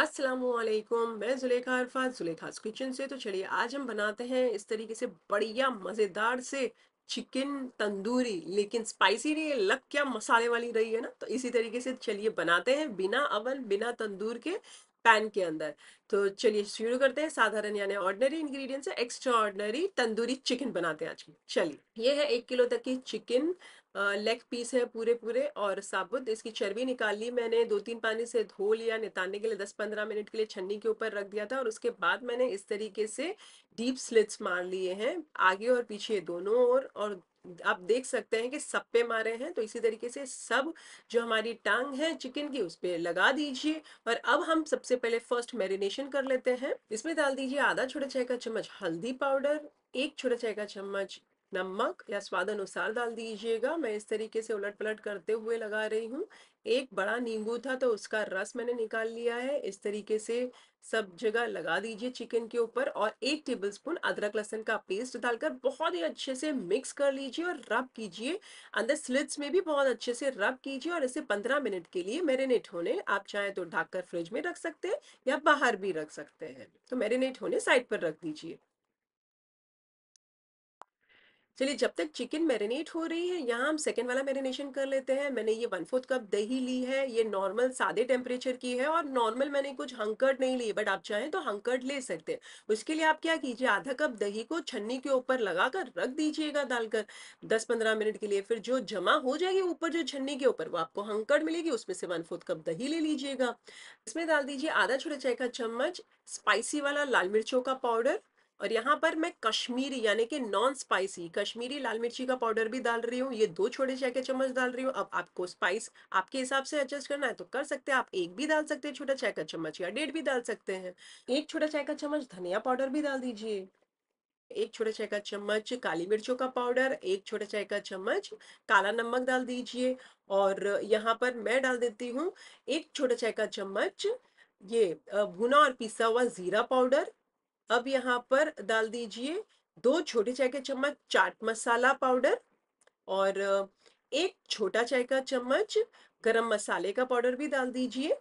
असलकुम मैं जुलेखा अरफा जुलेखा किचन से तो चलिए आज हम बनाते हैं इस तरीके से बढ़िया मज़ेदार से चिकन तंदूरी लेकिन स्पाइसी नहीं है लग क्या मसाले वाली रही है ना तो इसी तरीके से चलिए बनाते हैं बिना अवन बिना तंदूर के पैन के अंदर तो चलिए शुरू करते हैं साधारण यानी ऑर्डनरी इंग्रेडिएंट से एक्स्ट्रा ऑर्डनरी तंदूरी चिकन बनाते हैं आज की चलिए ये है एक किलो तक की चिकन लेग पीस है पूरे पूरे और साबुत इसकी चर्बी निकाल ली मैंने दो तीन पानी से धो लिया निताने के लिए दस पंद्रह मिनट के लिए छन्नी के ऊपर रख दिया था और उसके बाद मैंने इस तरीके से डीप स्लिट्स मार लिए हैं आगे और पीछे दोनों ओर और, और आप देख सकते हैं कि सब पे मारे हैं तो इसी तरीके से सब जो हमारी टांग है चिकन की उस पर लगा दीजिए और अब हम सबसे पहले फर्स्ट मैरिनेशन कर लेते हैं इसमें डाल दीजिए आधा छोटा चाय का चम्मच हल्दी पाउडर एक छोटा चाय का चम्मच नमक या स्वाद अनुसार डाल दीजिएगा मैं इस तरीके से उलट पलट करते हुए लगा रही हूँ एक बड़ा नींबू था तो उसका रस मैंने निकाल लिया है इस तरीके से सब जगह लगा दीजिए चिकन के ऊपर और एक टेबलस्पून अदरक लहसन का पेस्ट डालकर बहुत ही अच्छे से मिक्स कर लीजिए और रब कीजिए अंदर स्लिट्स में भी बहुत अच्छे से रब कीजिए और इसे 15 मिनट के लिए मैरिनेट होने आप चाहे तो ढककर फ्रिज में रख सकते हैं या बाहर भी रख सकते हैं तो मैरिनेट होने साइड पर रख दीजिए चलिए जब तक चिकन मैरिनेट हो रही है यहाँ हम सेकेंड वाला मैरिनेशन कर लेते हैं मैंने ये वन फोर्थ कप दही ली है ये नॉर्मल सादे टेम्परेचर की है और नॉर्मल मैंने कुछ हंकर्ड नहीं ली बट आप चाहें तो हंकर्ड ले सकते हैं उसके लिए आप क्या कीजिए आधा कप दही को छन्नी के ऊपर लगा कर रख दीजिएगा डालकर दस पंद्रह मिनट के लिए फिर जो जमा हो जाएगी ऊपर जो छन्नी के ऊपर वो आपको हंकर्ड मिलेगी उसमें से वन फोर्थ कप दही ले लीजिएगा इसमें डाल दीजिए आधा छोटा चाय का चम्मच स्पाइसी वाला लाल मिर्चों का पाउडर और यहाँ पर मैं कश्मीरी यानी कि नॉन स्पाइसी कश्मीरी लाल मिर्ची का पाउडर भी डाल रही हूँ ये दो छोटे चाय के चम्मच डाल रही हूँ अब आपको स्पाइस आपके हिसाब से एडजस्ट करना है तो कर सकते हैं आप एक भी डाल सकते हैं छोटा चाय का चम्मच या डेढ़ भी डाल सकते हैं एक छोटा चाय का चम्मच धनिया पाउडर भी डाल दीजिए एक छोटा चाय का चम्मच काली मिर्चों का पाउडर एक छोटा चाय का चम्मच काला नमक डाल दीजिए और यहाँ पर मैं डाल देती हूँ एक छोटा चाय का चम्मच ये भुना और पिसा हुआ जीरा पाउडर अब यहाँ पर डाल दीजिए दो छोटे चाय के चम्मच चाट मसाला पाउडर और एक छोटा चाय का चम्मच गरम मसाले का पाउडर भी डाल दीजिए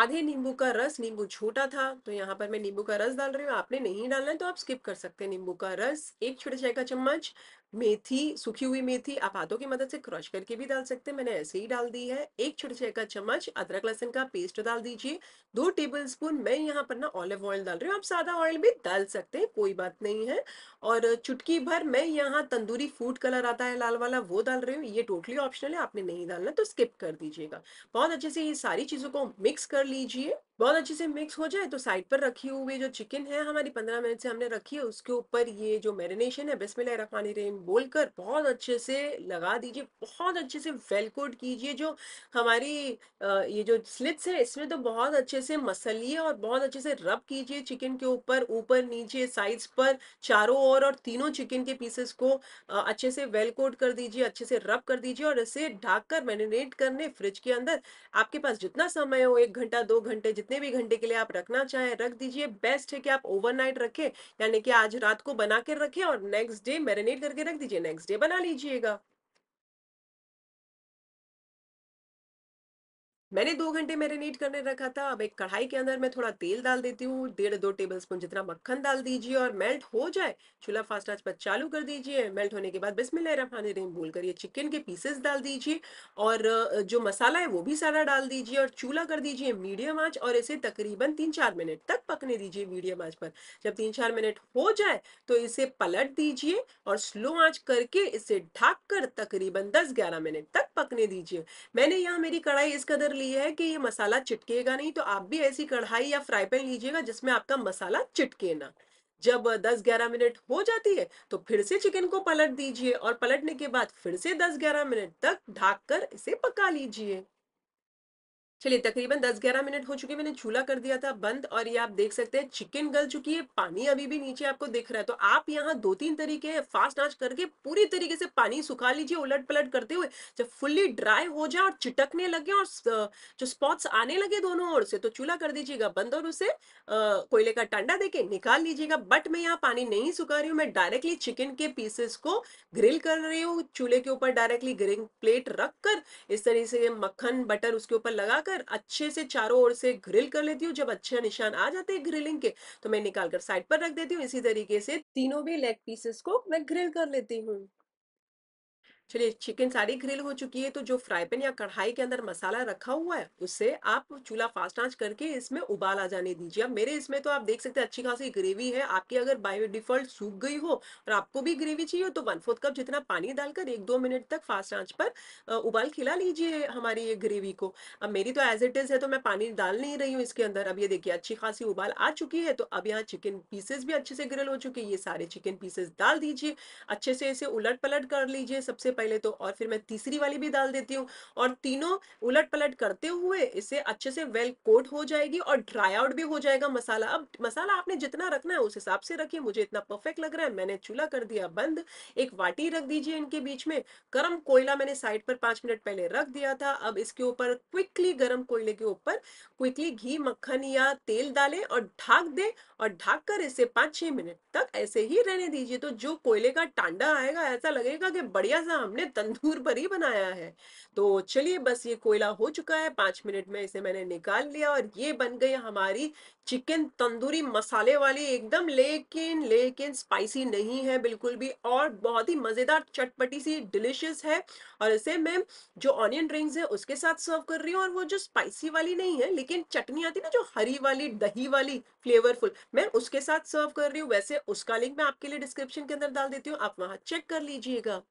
आधे नींबू का रस नींबू छोटा था तो यहाँ पर मैं नींबू का रस डाल रही हूँ आपने नहीं डालना है तो आप स्किप कर सकते हैं नींबू का रस एक छोटे चाय का चम्मच मेथी सूखी हुई मेथी आप हाथों की मदद से क्रश करके भी डाल सकते हैं मैंने ऐसे ही डाल दी है एक छोटे चाय का चम्मच अदरक लहसन का पेस्ट डाल दीजिए दो टेबल स्पून मैं यहाँ पर ना ऑलिव ऑयल डाल रही हूँ आप सादा ऑयल भी डाल सकते हैं कोई बात नहीं है और चुटकी भर मैं यहाँ तंदूरी फूड कलर आता है लाल वाला वो डाल रही हूँ ये टोटली ऑप्शनल है आपने नहीं डालना तो स्किप कर दीजिएगा बहुत अच्छे से ये सारी चीज़ों को मिक्स कर लीजिए बहुत अच्छे से मिक्स हो जाए तो साइड पर रखी हुई जो चिकन है हमारी पंद्रह मिनट से हमने रखी है उसके ऊपर ये जो मैरिनेशन है बिस्मिल्लाह रहमान रहीम बोलकर बहुत अच्छे से लगा दीजिए बहुत अच्छे से वेल कोट कीजिए जो हमारी ये जो स्लिट्स है इसमें तो बहुत अच्छे से मसलिए और बहुत अच्छे से रब कीजिए चिकन के ऊपर ऊपर नीचे साइड्स पर चारों ओर और तीनों चिकन के पीसेस को अच्छे से वेल कोट कर दीजिए अच्छे से रब कर दीजिए और इसे ढाक कर मैरिनेट करने फ्रिज के अंदर आपके पास जितना समय हो एक घंटा दो घंटे जितने भी घंटे के लिए आप रखना चाहें रख दीजिए बेस्ट है कि आप ओवरनाइट रखें यानी कि आज रात को बना कर रखें और नेक्स्ट डे मैरिनेट करके रख दीजिए नेक्स्ट डे बना लीजिएगा मैंने दो घंटे मैरिनेट करने रखा था अब एक कढ़ाई के अंदर मैं थोड़ा तेल डाल देती हूँ डेढ़ दो टेबल स्पून जितना मक्खन डाल दीजिए और मेल्ट हो जाए चूल्हा फास्ट आज पर चालू कर दीजिए मेल्ट होने के बाद बिस्मिल्लाहिर्रहमानिर्रहीम भूल करिए चिकन के पीसेस डाल दीजिए और जो मसाला है वो भी सारा डाल दीजिए और चूल्हा कर दीजिए मीडियम आँच और इसे तकरीबन तीन चार मिनट तक पकने दीजिए मीडियम आँच पर जब तीन चार मिनट हो जाए तो इसे पलट दीजिए और स्लो आँच करके इसे ढाक कर तकरीबन दस ग्यारह मिनट तक पकने दीजिए मैंने यहाँ मेरी कढ़ाई इस कदर ली है कि ये मसाला चिटकेगा नहीं तो आप भी ऐसी कढ़ाई या फ्राई पैन लीजिएगा जिसमें आपका मसाला चिटके ना जब 10-11 मिनट हो जाती है तो फिर से चिकन को पलट दीजिए और पलटने के बाद फिर से 10-11 मिनट तक ढाक कर इसे पका लीजिए चलिए तकरीबन 10-11 मिनट हो चुके मैंने चूल्हा कर दिया था बंद और ये आप देख सकते हैं चिकन गल चुकी है पानी अभी भी नीचे आपको दिख रहा है तो आप यहाँ दो तीन तरीके फास्ट आंच करके पूरी तरीके से पानी सुखा लीजिए उलट पलट करते हुए जब फुल्ली ड्राई हो जाए और चिटकने लगे और जो स्पॉट्स आने लगे दोनों ओर से तो चूल्हा कर दीजिएगा बंद और उसे कोयले का टंडा देके निकाल लीजिएगा बट मैं यहाँ पानी नहीं सुखा रही हूँ मैं डायरेक्टली चिकन के पीसेस को ग्रिल कर रही हूँ चूल्हे के ऊपर डायरेक्टली ग्रिल प्लेट रख कर इस तरीके से मक्खन बटर उसके ऊपर लगा कर अच्छे से चारों ओर से ग्रिल कर लेती हूँ जब अच्छे निशान आ जाते हैं ग्रिलिंग के तो मैं निकालकर साइड पर रख देती हूँ इसी तरीके से तीनों भी लेग पीसेस को मैं ग्रिल कर लेती हूँ चलिए चिकन सारी ग्रिल हो चुकी है तो जो फ्राई पैन या कढ़ाई के अंदर मसाला रखा हुआ है उससे आप चूल्हा फास्ट आंच करके इसमें उबाल आ जाने दीजिए अब मेरे इसमें तो आप देख सकते हैं अच्छी खासी ग्रेवी है आपकी अगर बाय डिफॉल्ट सूख गई हो और आपको भी ग्रेवी चाहिए तो वन फोर्थ कप जितना पानी डालकर एक दो मिनट तक फास्ट आंच पर उबाल खिला लीजिए हमारी ये ग्रेवी को अब मेरी तो एज इट इज है तो मैं पानी डाल नहीं रही हूँ इसके अंदर अब ये देखिए अच्छी खासी उबाल आ चुकी है तो अब यहाँ चिकन पीसेस भी अच्छे से ग्रिल हो चुके ये सारे चिकन पीसेस डाल दीजिए अच्छे से इसे उलट पलट कर लीजिए सबसे पहले तो और फिर मैं तीसरी वाली भी डाल देती हूँ और तीनों उलट पलट करते हुए इसे अच्छे से वेल कोट हो जाएगी और ड्राई आउट भी हो जाएगा मसाला अब मसाला आपने जितना रखना है उस हिसाब से रखिए मुझे इतना परफेक्ट लग रहा है मैंने चूल्हा कर दिया बंद एक वाटी रख दीजिए इनके बीच में गर्म कोयला मैंने साइड पर पाँच मिनट पहले रख दिया था अब इसके ऊपर क्विकली गर्म कोयले के ऊपर क्विकली घी मक्खन या तेल डालें और ढाक दें और ढाक कर इसे पाँच छः मिनट तक ऐसे ही रहने दीजिए तो जो कोयले का टांडा आएगा ऐसा लगेगा कि बढ़िया सा हमने तंदूर पर ही बनाया है तो चलिए बस ये कोयला हो चुका है पांच मिनट में इसे मैंने निकाल लिया और ये बन गई हमारी चिकन तंदूरी मसाले वाली एकदम लेकिन लेकिन स्पाइसी नहीं है बिल्कुल भी और बहुत ही मज़ेदार चटपटी सी डिलिशियस है और इसे मैं जो ऑनियन रिंग्स है उसके साथ सर्व कर रही हूँ और वो जो स्पाइसी वाली नहीं है लेकिन चटनी आती ना जो हरी वाली दही वाली फ्लेवरफुल मैं उसके साथ सर्व कर रही हूँ वैसे उसका लिंक मैं आपके लिए डिस्क्रिप्शन के अंदर डाल देती हूँ आप वहां चेक कर लीजिएगा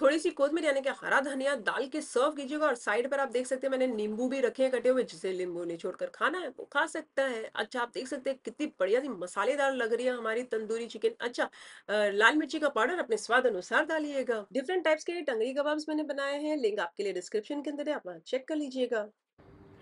थोड़ी सी कोथमीर यानी कि हरा धनिया डाल के सर्व कीजिएगा और साइड पर आप देख सकते हैं मैंने नींबू भी रखे हैं कटे हुए जिसे नींबू छोड़कर खाना है वो खा सकता है अच्छा आप देख सकते हैं कितनी बढ़िया सी मसालेदार लग रही है हमारी तंदूरी चिकन अच्छा लाल मिर्ची का पाउडर अपने स्वाद अनुसार डालिएगा डिफरेंट टाइप्स के टंगरी कबाब मैंने बनाए हैं लिंक आपके लिए डिस्क्रिप्शन के अंदर है आप चेक कर लीजिएगा